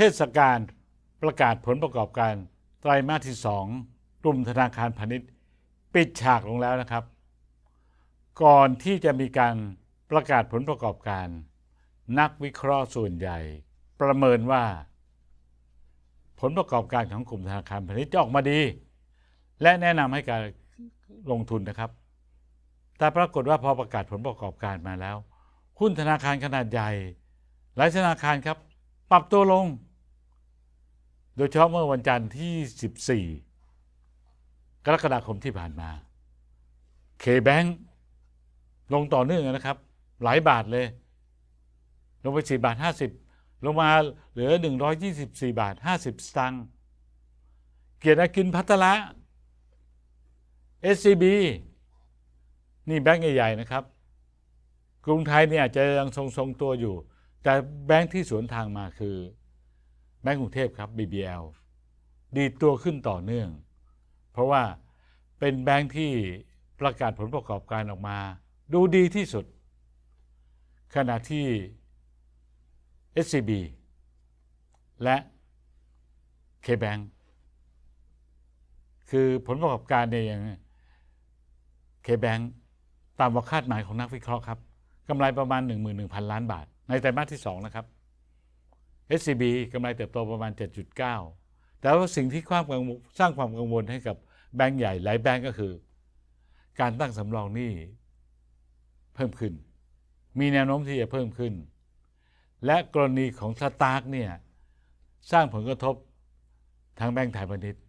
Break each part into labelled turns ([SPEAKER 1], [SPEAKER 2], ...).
[SPEAKER 1] เทศกาลประกาศผลประกอบการไตรามาสที่2กลุ่มธนาคารพาณิชย์ ปิดฉากลงแล้วนะครับ ก่อนที่จะมีการประกาศผลประกอบการ นักวิเคราะห์ส่วนใหญ่ ประเมินว่า ผลประกอบการของกลุ่มธนาคารพาณิชย์จะออกมาดี และแนะนำให้การลงทุนนะครับ แต่ปรากฏว่าพอประกาศผลประกอบการมาแล้วหุ้นธนาคารขนาดใหญ่หลายธนาคารครับ ปรับตัวลงโดยเฉพาะเมื่อวันจันทร์ที่ 14 กรกฎาคมที่ผ่านมา K-Bank ลงต่อเนื่องนะครับ หลายบาทเลย ลงไป 4 บาท 50 ลงมาเหลือ 124 บาท 50 สตังค์ เกียรติกินพัฒระ SCB นี่แบงก์ใหญ่ ๆ นะครับ กรุงไทยเนี่ยอาจจะยังทรง ๆ ตัวอยู่ แต่แบงก์ที่สวนทางมาคือในกรุงเทพครับ BBL ดีตัวขึ้นต่อเนื่อง เพราะว่าเป็นแบงค์ที่ประกาศผลประกอบการออกมาดูดีที่สุด ขณะที่ SCB และ KBank คือผลประกอบการเนี่ยอย่าง KBank ตามวาคาดหมายของนักวิเคราะห์ครับกำไรประมาณ 11,000 ล้านบาท ในไตรมาสที่ 2 นะครับ SCB กำไรเติบโตประมาณ 7.9 แต่ว่าสิ่งที่ความสร้างความกังวลให้กับแบงก์ใหญ่หลายแบงก์ก็คือการตั้งสำรองหนี้เพิ่มขึ้น มีแนวโน้มที่จะเพิ่มขึ้น และกรณีของสตาร์กเนี่ยสร้างผลกระทบทั้งแบงก์ไทยพาณิชย์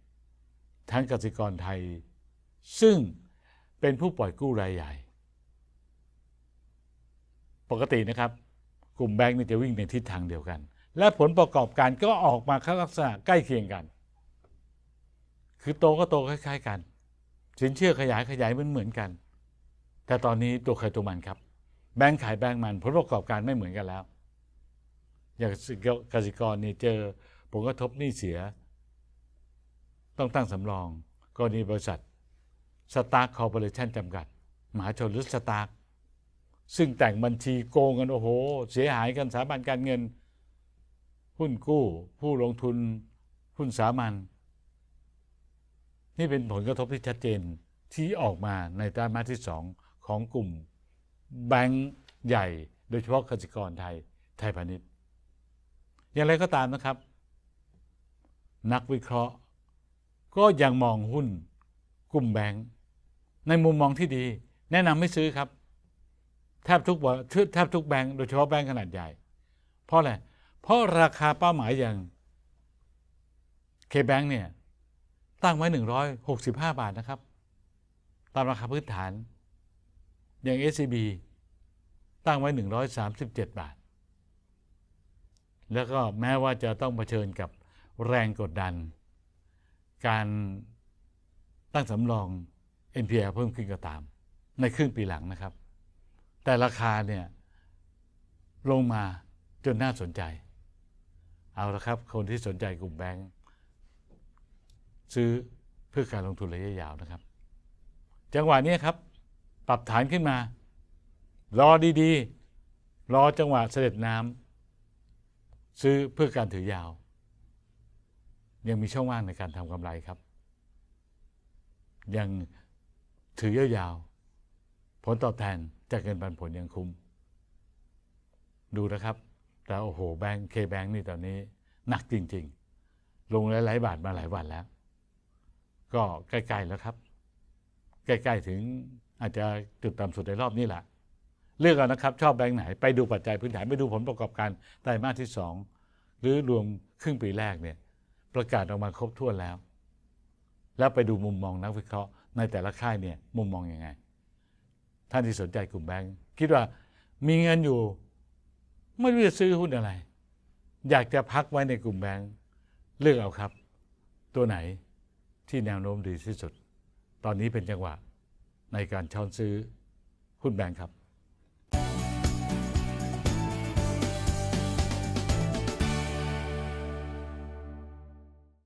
[SPEAKER 1] ทั้งกสิกรไทยซึ่งเป็นผู้ปล่อยกู้รายใหญ่ ปกตินะครับกลุ่มแบงก์นี่จะวิ่งในทิศทางเดียวกันและผลประกอบการก็ออกมาคลักษณะใกล้เคียงกัน คือโตก็โตคล้าย ๆกัน สินเชื่อขยายขยายเหมือนเหมือนกัน แต่ตอนนี้ตัวใครตัวมันครับ แบงค์ขายแบงค์มันผลประกอบการไม่เหมือนกันแล้ว อย่างกสิกรนี่เจอผลกระทบหนี้เสีย ต้องตั้งสำรอง กรณีบริษัทสตาร์คคอร์ปอเรชั่นจำกัด มหาชนหรือสตาร์ค ซึ่งแต่งบัญชีโกงกันโอ้โห เสียหายกันสถาบันการเงินหุ้นกู้ ผู้ลงทุนหุ้นสามัญนี่เป็นผลกระทบที่ชัดเจนที่ออกมาในตรมาสที่2ของกลุ่มแบงก์ใหญ่ โดยเฉพาะกสิกรไทยไทยพาณิชย์ อย่างไรก็ตามนะครับ นักวิเคราะห์ ก็ยังมองหุ้นกลุ่มแบงก์ในมุมมองที่ดี แนะนำไม่ซื้อครับแทบทุกแทบทุกแบงก์โดยเฉพาะแบงก์ขนาดใหญ่ เพราะอะไรเพราะราคาเป้าหมายอย่าง K-Bank เนี่ยตั้งไว้ 165 บาทนะครับ ตามราคาพื้นฐานอย่าง SCB ตั้งไว้ 137 บาท แล้วก็แม้ว่าจะต้องเผชิญกับแรงกดดัน การตั้งสำรอง NPL เพิ่มขึ้นก็ตามในครึ่งปีหลังนะครับ แต่ราคาเนี่ยลงมาจนน่าสนใจเอาละครับคนที่สนใจกลุ่มแบงค์ซื้อเพื่อการลงทุนระยะยาวนะครับ จังหวะนี้ครับ ปรับฐานขึ้นมา รอดีๆ รอจังหวะเสด็จน้ำซื้อเพื่อการถือยาว ยังมีช่องว่างในการทำกำไรครับ ยังถือยาวๆ ผลตอบแทนจากเงินปันผลยังคุ้ม ดูนะครับแต่โอ้โหแบงค์เคแบงค์นี่ตอนนี้หนักจริง ๆ ลงหลาย ๆ บาทมาหลาย วันแล้ว ก็ใกล้ๆแล้วครับ ใกล้ๆถึงอาจจะจุดต่ำสุดในรอบนี้แหละเลือกเอานะครับชอบแบงค์ไหน ไปดูปัจจัยพื้นฐานไปดูผลประกอบการไตรมาสที่ 2 หรือรวมครึ่งปีแรกเนี่ย ประกาศออกมาครบถ้วนแล้ว แล้วไปดูมุมมองนักวิเคราะห์ในแต่ละค่ายเนี่ย มุมมองอยังไงท่านที่สนใจกลุ่มแบงค์คิดว่ามีเงินอยู่ไม่รู้จะซื้อหุ้นอะไร อยากจะพักไว้ในกลุ่มแบงค์เลือกเอาครับ ตัวไหนที่แนวโน้มดีที่สุด ตอนนี้เป็นจังหวะ ในการช้อนซื้อหุ้นแบงค์ครับ